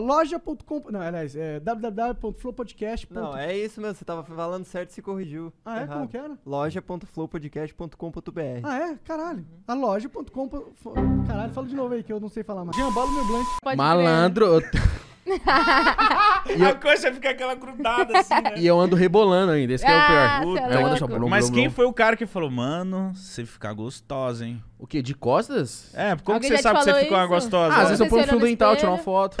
Loja.com. Não, aliás, é www.flowpodcast.com Não, é isso mesmo. Você tava falando certo e se corrigiu. Ah, é? Errado. Como que era? Loja.flowpodcast.com.br. Ah, é? Caralho. A loja.com. Caralho, fala de novo aí que eu não sei falar mais. Jambalo meu blank. Malandro. crer. Malandro. e a eu... coxa fica aquela grudada assim, né? E eu ando rebolando ainda, esse ah, é o ah, pior. ando... blum, Mas blum, quem blum. foi o cara que falou, mano, você fica gostosa, hein? O quê? De costas? É, como que você sabe que você fica ficou uma gostosa? Ah, às vezes eu ponho um fundo dental, tirar uma foto.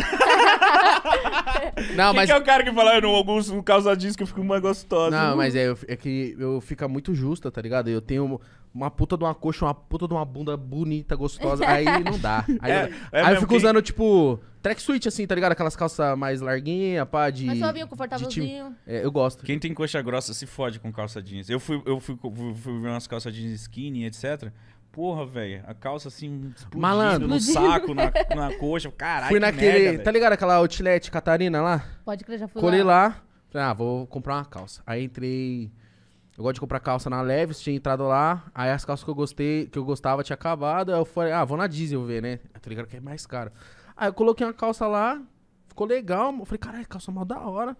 não, mas... Quem que é o cara que fala, eu não, Augusto, por causa que eu fico uma gostosa. Não, mas é, é que eu fico muito justa, tá ligado? Eu tenho uma puta de uma coxa, uma puta de uma bunda bonita, gostosa. Aí não dá. Aí, é, eu, é aí eu fico usando, tipo, Track suit, assim, tá ligado? Aquelas calças mais larguinhas, pá, de. Mas suavinho, confortávelzinho. é, eu gosto. Quem tem coxa grossa se fode com calça jeans. Eu fui, eu fui, fui, ver umas calças jeans skinny, etc. Porra, velho, a calça assim Malandro. no saco, na, na coxa. Caralho, Fui naquele. Merda, tá ligado aquela outlet Catarina lá? Pode que já fui Colei lá. lá. Falei, ah, vou comprar uma calça. Aí entrei. Eu gosto de comprar calça na Levis, tinha entrado lá. Aí as calças que eu gostei, que eu gostava tinha acabado. Aí eu falei, ah, vou na Diesel ver, né? Tá ligado que é mais caro. Aí eu coloquei uma calça lá, ficou legal. Eu falei, caralho, calça mal da hora.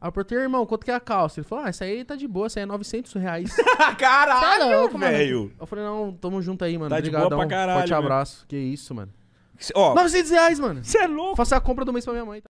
Aí eu perguntei, irmão, quanto que é a calça? Ele falou, ah, essa aí tá de boa, essa aí é 900 reais. caralho, tá velho. Eu falei, não, tamo junto aí, mano. Tá Obrigadão. de boa pra caralho. Forte abraço Que isso, mano. ó, 900 reais, mano. Você é louco? Faça a compra do mês pra minha mãe. Tá?